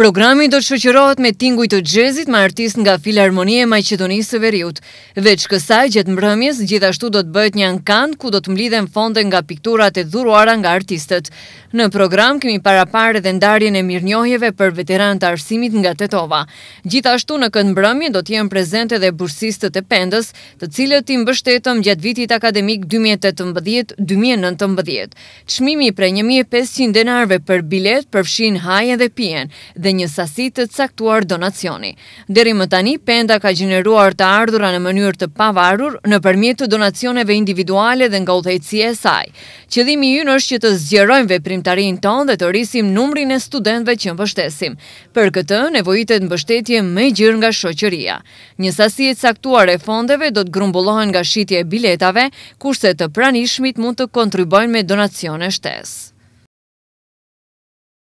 Programi do të shëqërohet me tinguj të gjezit ma artist nga filharmonie Majqedonisë së Veriut. Veç kësaj, gjithë mbrëmjes, gjithashtu do të bëjt një nkan ku do të mblidhen fonde nga pikturat e dhuruara nga artistët. Në program, kemi para pare dhe ndarjen e mirënjohjeve për veteran të arsimit nga Tetova. Gjithashtu në këtë mbrëmje do t'jen prezente dhe bursistët e pendës, të cilët i mbështetëm gjatë vitit akademik 2018-2019. Qmimi pre 1500 denarve për bilet përfshin haje dhe pjen, dhe dhe një sasi të caktuar donacioni. Deri më tani, Penda ka gjeneruar të ardhura në mënyrë të pavarur në përmjet të donacioneve individuale dhe nga uthejtësi e saj. Qëdhimi jynë është që të zgjerojmë veprimtarin ton dhe të rrisim numrin e studentve që mbështesim. Për këtë, nevojitet më pështetje me gjyrë nga shoqëria. Një sasi e caktuar e fondeve do të grumbullohen nga shqitje e biletave, kurse të pranishmit mund të kontribojnë me donacione shtesë.